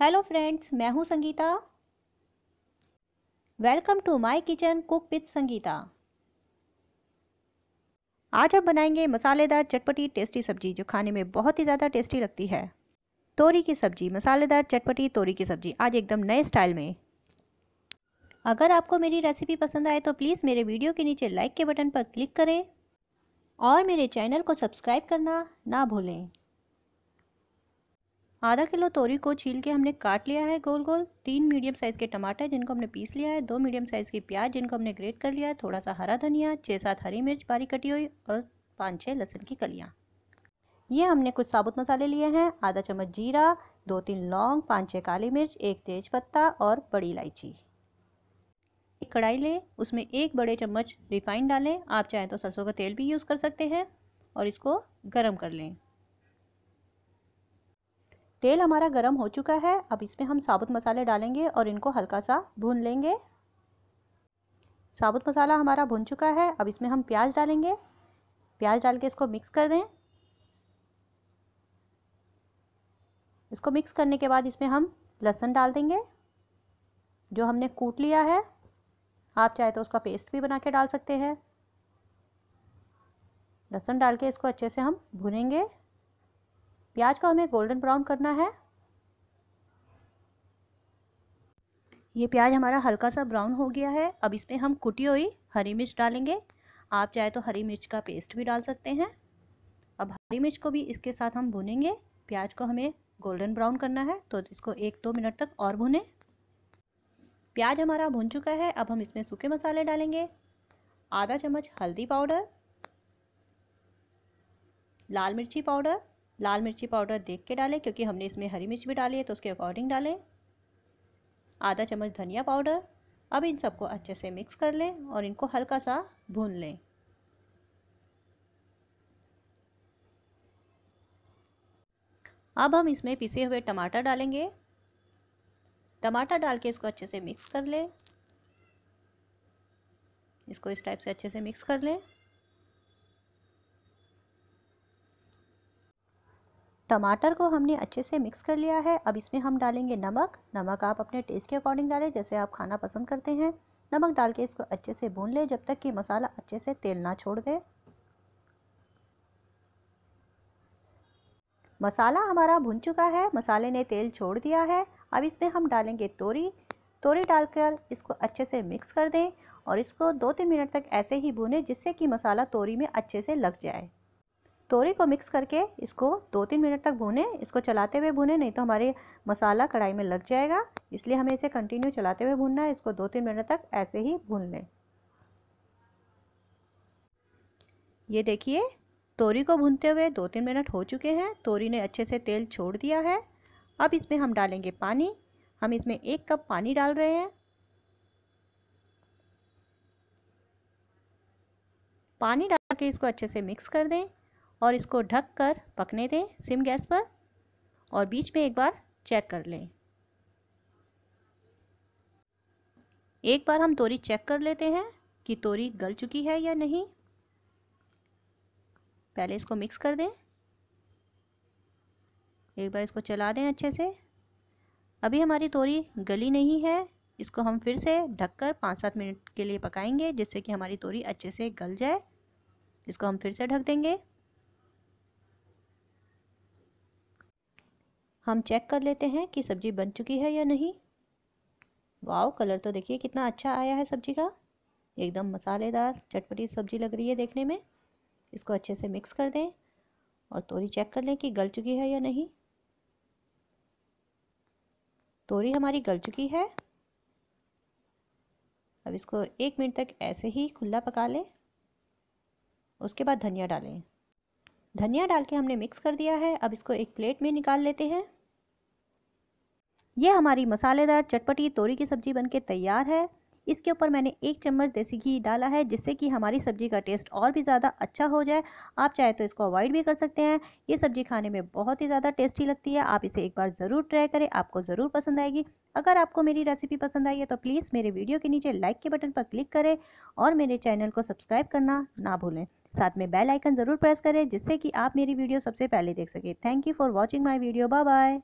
hello friends मैं हूं Sangeeta welcome to my kitchen cook with Sangeeta आज हम बनाएंगे मसालेदार चटपटी टेस्टी सब्जी जो खाने में बहुत ही ज़्यादा टेस्टी लगती है तोरी की सब्जी मसालेदार चटपटी तोरी की सब्जी आज एकदम नए स्टाइल में अगर आपको मेरी रेसिपी पसंद आए तो प्लीज़ मेरे वीडियो के नीचे लाइक के बटन पर क्लिक करें और मेरे चैनल को सब्सक्राइब करना ना भूलें आधा किलो तोरी को छील के हमने काट लिया है गोल गोल तीन मीडियम साइज़ के टमाटर जिनको हमने पीस लिया है दो मीडियम साइज़ की प्याज जिनको हमने ग्रेट कर लिया है थोड़ा सा हरा धनिया छः सात हरी मिर्च बारीक कटी हुई और पाँच छः लहसुन की कलियाँ ये हमने कुछ साबुत मसाले लिए हैं आधा चम्मच जीरा दो तीन लौंग पाँच छः काली मिर्च एक तेज पत्ता और बड़ी इलायची एक कढ़ाई लें उसमें एक बड़े चम्मच रिफाइंड डालें आप चाहें तो सरसों का तेल भी यूज़ कर सकते हैं और इसको गर्म कर लें तेल हमारा गर्म हो चुका है अब इसमें हम साबुत मसाले डालेंगे और इनको हल्का सा भून लेंगे साबुत मसाला हमारा भुन चुका है अब इसमें हम प्याज डालेंगे प्याज डाल के इसको मिक्स कर दें इसको मिक्स करने के बाद इसमें हम लहसुन डाल देंगे जो हमने कूट लिया है आप चाहे तो उसका पेस्ट भी बना के डाल सकते हैं लहसुन डाल के इसको अच्छे से हम भुनेंगे प्याज को हमें गोल्डन ब्राउन करना है ये प्याज हमारा हल्का सा ब्राउन हो गया है अब इसमें हम कुटी हुई हरी मिर्च डालेंगे आप चाहे तो हरी मिर्च का पेस्ट भी डाल सकते हैं अब हरी मिर्च को भी इसके साथ हम भुनेंगे प्याज को हमें गोल्डन ब्राउन करना है तो इसको एक दो मिनट तक और भुनें प्याज हमारा भुन चुका है अब हम इसमें सूखे मसाले डालेंगे आधा चम्मच हल्दी पाउडर लाल मिर्ची पाउडर लाल मिर्ची पाउडर देख के डालें क्योंकि हमने इसमें हरी मिर्च भी डाली है तो उसके अकॉर्डिंग डालें आधा चम्मच धनिया पाउडर अब इन सबको अच्छे से मिक्स कर लें और इनको हल्का सा भून लें अब हम इसमें पिसे हुए टमाटर डालेंगे टमाटर डाल के इसको अच्छे से मिक्स कर लें इसको इस टाइप से अच्छे से मिक्स कर लें टमाटर को हमने अच्छे से मिक्स कर लिया है अब इसमें हम डालेंगे नमक नमक आप अपने टेस्ट के अकॉर्डिंग डालें जैसे आप खाना पसंद करते हैं नमक डाल के इसको अच्छे से भून लें जब तक कि मसाला अच्छे से तेल ना छोड़ दे मसाला हमारा भुन चुका है मसाले ने तेल छोड़ दिया है अब इसमें हम डालेंगे तोरी तोरी डालकर इसको अच्छे से मिक्स कर दें और इसको दो तीन मिनट तक ऐसे ही भूनें जिससे कि मसाला तोरी में अच्छे से लग जाए तोरी को मिक्स करके इसको दो तीन मिनट तक भूने इसको चलाते हुए भूने नहीं तो हमारे मसाला कढ़ाई में लग जाएगा इसलिए हमें इसे कंटिन्यू चलाते हुए भूनना है इसको दो तीन मिनट तक ऐसे ही भून लें ये देखिए तोरी को भूनते हुए दो तीन मिनट हो चुके हैं तोरी ने अच्छे से तेल छोड़ दिया है अब इसमें हम डालेंगे पानी हम इसमें एक कप पानी डाल रहे हैं पानी डाल के इसको अच्छे से मिक्स कर दें और इसको ढक कर पकने दें सिम गैस पर और बीच में एक बार चेक कर लें एक बार हम तोरी चेक कर लेते हैं कि तोरी गल चुकी है या नहीं पहले इसको मिक्स कर दें एक बार इसको चला दें अच्छे से अभी हमारी तोरी गली नहीं है इसको हम फिर से ढककर पाँच सात मिनट के लिए पकाएंगे जिससे कि हमारी तोरी अच्छे से गल जाए इसको हम फिर से ढक देंगे हम चेक कर लेते हैं कि सब्ज़ी बन चुकी है या नहीं वाओ कलर तो देखिए कितना अच्छा आया है सब्ज़ी का एकदम मसालेदार चटपटी सब्ज़ी लग रही है देखने में इसको अच्छे से मिक्स कर दें और तोरी चेक कर लें कि गल चुकी है या नहीं तोरी हमारी गल चुकी है अब इसको एक मिनट तक ऐसे ही खुला पका लें उसके बाद धनिया डालें धनिया डाल के हमने मिक्स कर दिया है अब इसको एक प्लेट में निकाल लेते हैं ये हमारी मसालेदार चटपटी तोरी की सब्ज़ी बनके तैयार है इसके ऊपर मैंने एक चम्मच देसी घी डाला है जिससे कि हमारी सब्ज़ी का टेस्ट और भी ज़्यादा अच्छा हो जाए आप चाहे तो इसको अवॉइड भी कर सकते हैं ये सब्ज़ी खाने में बहुत ही ज़्यादा टेस्टी लगती है आप इसे एक बार ज़रूर ट्राई करें आपको ज़रूर पसंद आएगी अगर आपको मेरी रेसिपी पसंद आई है तो प्लीज़ मेरे वीडियो के नीचे लाइक के बटन पर क्लिक करें और मेरे चैनल को सब्सक्राइब करना ना भूलें साथ में बेल आइकन ज़रूर प्रेस करें जिससे कि आप मेरी वीडियो सबसे पहले देख सकें thank you for watching my video bye bye